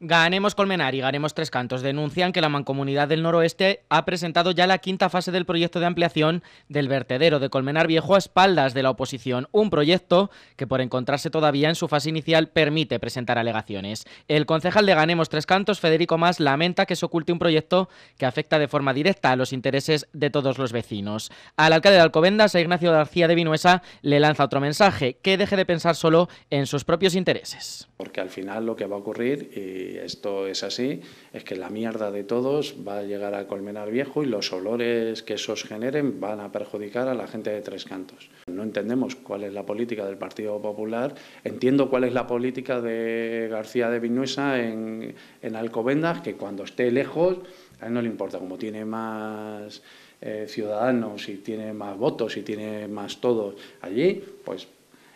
Ganemos Colmenar y ganemos Tres Cantos denuncian que la Mancomunidad del Noroeste ha presentado ya la quinta fase del proyecto de ampliación del vertedero de Colmenar Viejo a espaldas de la oposición, un proyecto que por encontrarse todavía en su fase inicial permite presentar alegaciones. El concejal de Ganemos Tres Cantos, Federico Más, lamenta que se oculte un proyecto que afecta de forma directa a los intereses de todos los vecinos. Al alcalde de Alcobendas, Ignacio García de Vinuesa, le lanza otro mensaje, que deje de pensar solo en sus propios intereses. Porque al final lo que va a ocurrir... Eh, y esto es así, es que la mierda de todos va a llegar a Colmenar Viejo y los olores que esos generen van a perjudicar a la gente de Tres Cantos. No entendemos cuál es la política del Partido Popular, entiendo cuál es la política de García de Vinuesa en, Alcobendas, que cuando esté lejos, a él no le importa, como tiene más... Eh, ciudadanos, y tiene más votos, y tiene más todo allí, pues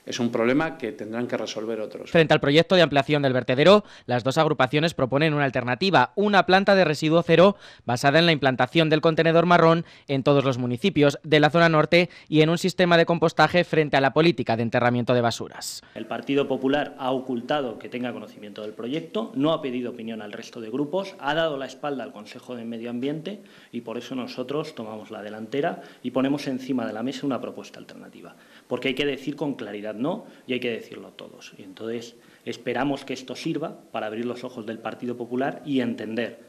es un problema que tendrán que resolver otros. Frente al proyecto de ampliación del vertedero, las dos agrupaciones proponen una alternativa, una planta de residuo cero basada en la implantación del contenedor marrón en todos los municipios de la zona norte y en un sistema de compostaje frente a la política de enterramiento de basuras. El Partido Popular ha ocultado que tenga conocimiento del proyecto, no ha pedido opinión al resto de grupos, ha dado la espalda al Consejo de Medio Ambiente y por eso nosotros tomamos la delantera y ponemos encima de la mesa una propuesta alternativa, porque hay que decir con claridad no, y hay que decirlo todos. Y entonces esperamos que esto sirva para abrir los ojos del Partido Popular y entender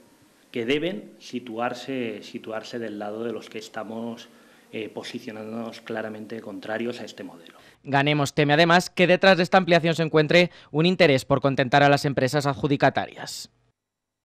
que deben situarse, situarse del lado de los que estamos eh, posicionándonos claramente contrarios a este modelo. Ganemos teme además que detrás de esta ampliación se encuentre un interés por contentar a las empresas adjudicatarias.